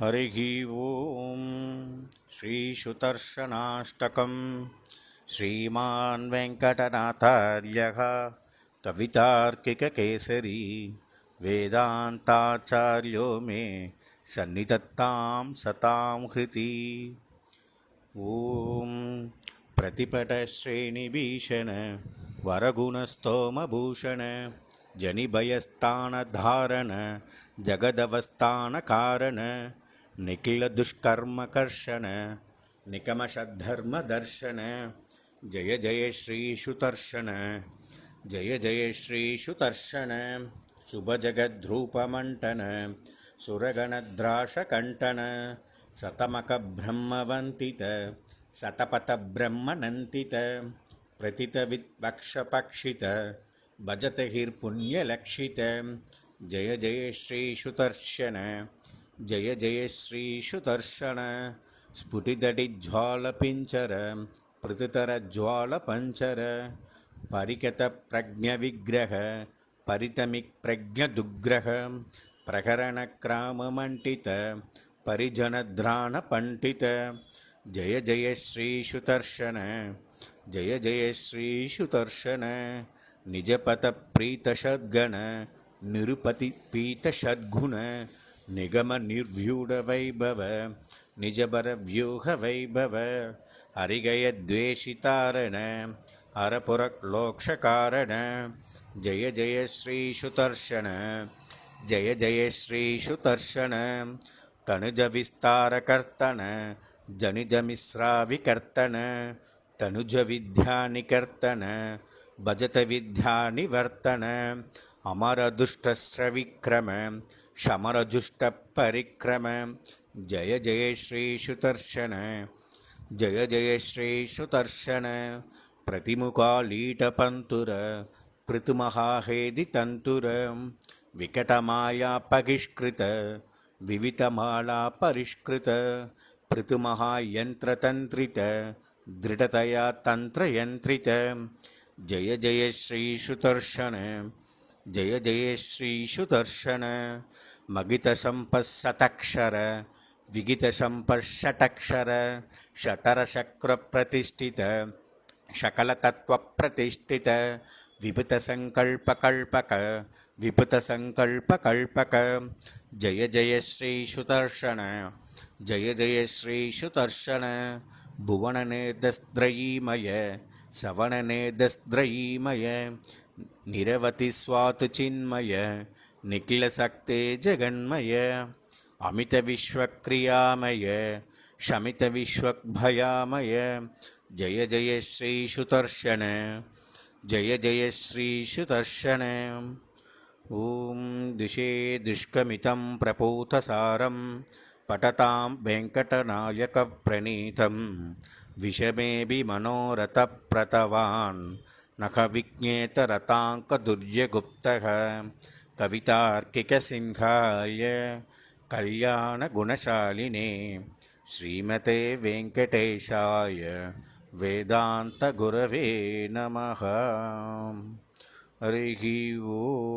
हरिः ॐ श्रीशुतर्शनाष्टकं श्रीमान्वेङ्कटनाथार्यः कवितार्किकेसरी वेदान्ताचार्यो मे सन्निधत्तां सतां हृदि ॐ प्रतिपटश्रेणिभीषण वरगुणस्तोमभूषण जनिभयस्थानधारण जगदवस्तानकारण निखिलदुष्कर्मकर्षण दर्शन जय जय श्रीशुतर्षण जय जय श्रीशुतर्षण शुभजगद्रूपमण्टन सुरगणद्राशकण्टन सतमकब्रह्मवन्तित सतपथब्रह्मनन्तित प्रतितवित्पक्षपक्षित भजत हिर्पुण्यलक्षित जय जय श्रीशुतर्षण जय जय श्रीशुदर्शन स्फुटिदडिज्वालपिञ्चर पृथुतरज्वालपञ्चर परिकतप्रज्ञविग्रह परितमिक्प्रज्ञदुग्रह प्रकरणक्राममण्डित परिजनद्राणपण्डित जय जय श्रीशुदर्शन जय जय श्रीशुदर्शन निजपतप्रीतषद्गण निरुपतिपीतषद्गुण निगमनिर्व्यूढवैभव निजपरव्यूहवैभव हरिगयद्वेषितारण हरपुरलोक्षकारण जय जय श्रीशुतर्षण जय जय श्रीशुतर्षण तनुजविस्तारकर्तन जनिजमिस्राविकर्तन तनुजविद्यानिकर्तन भजतविद्यानिवर्तन अमरदुष्टश्रविक्रम शमरजुष्टपरिक्रम जय जय श्रीशुतर्शन जय जयश्रीशुतर्शन प्रतिमुखालीटपन्तुर प्रतुमहाहेदि तन्तुर विकटमायापहिष्कृत विवितमाला दृढतया तन्त्रयन्त्रित जय जय श्रीशुतर्शन जय जय श्रीशुदर्शन मगितसम्पत्सतक्षर विगितसम्पत्षटक्षर शतरशक्रप्रतिष्ठित शकलतत्त्वप्रतिष्ठित विपुतसङ्कल्पकल्पक विपुतसङ्कल्पकल्पक जय जय श्रीशुदर्शन जय जय श्रीशुदर्शन भुवननेदस्द्रयीमय सवणनेदस्द्रयीमय निरवतिस्वातचिन्मय निखिलसक्ते जगन्मय अमितविश्वक्रियामय शमितविश्वभयामय जय श्रीसुदर्शन जय श्रीसुदर्शन ॐ दिशे दुष्कमितं प्रपूतसारं पठतां वेङ्कटनायकप्रणीतं विषमेऽभिमनोरथप्रतवान् నఖ విజ్ఞేత రతాంక దుర్యగుప్త కవితార్కిక సింహాయ కళ్యాణ గుణశాలినే శ్రీమతే వెంకటేశాయ వేదాంత గురవే నమ హరి ఓ